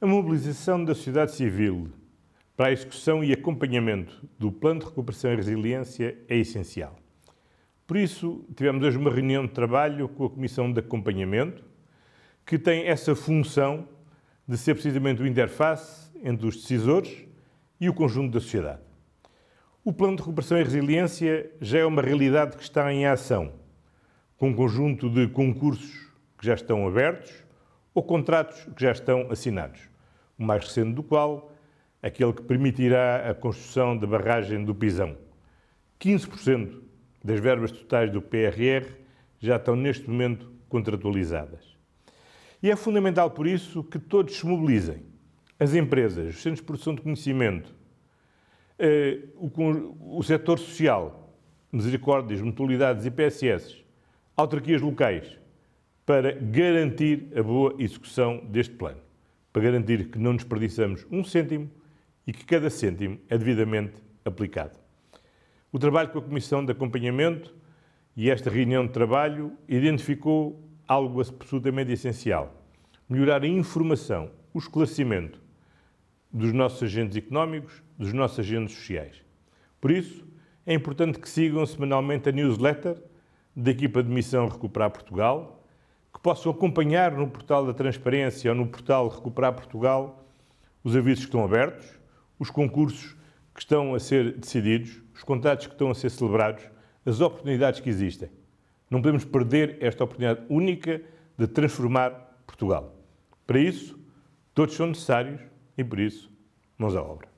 A mobilização da sociedade civil para a execução e acompanhamento do Plano de Recuperação e Resiliência é essencial. Por isso, tivemos hoje uma reunião de trabalho com a Comissão de Acompanhamento, que tem essa função de ser precisamente o interface entre os decisores e o conjunto da sociedade. O Plano de Recuperação e Resiliência já é uma realidade que está em ação, com um conjunto de concursos que já estão abertos ou contratos que já estão assinados, o mais recente do qual, aquele que permitirá a construção da barragem do Pisão. 15% das verbas totais do PRR já estão neste momento contratualizadas. E é fundamental, por isso, que todos se mobilizem. As empresas, os centros de produção de conhecimento, eh, o, o setor social, misericórdias, mutualidades e PSS, autarquias locais, para garantir a boa execução deste plano, para garantir que não desperdiçamos um cêntimo e que cada cêntimo é devidamente aplicado. O trabalho com a Comissão de Acompanhamento e esta reunião de trabalho identificou algo absolutamente essencial: melhorar a informação, o esclarecimento dos nossos agentes económicos, dos nossos agentes sociais. Por isso, é importante que sigam semanalmente a newsletter da equipa de Missão Recuperar Portugal, que possam acompanhar no portal da Transparência ou no portal Recuperar Portugal os avisos que estão abertos, os concursos que estão a ser decididos, os contratos que estão a ser celebrados, as oportunidades que existem. Não podemos perder esta oportunidade única de transformar Portugal. Para isso, todos são necessários e, por isso, mãos à obra.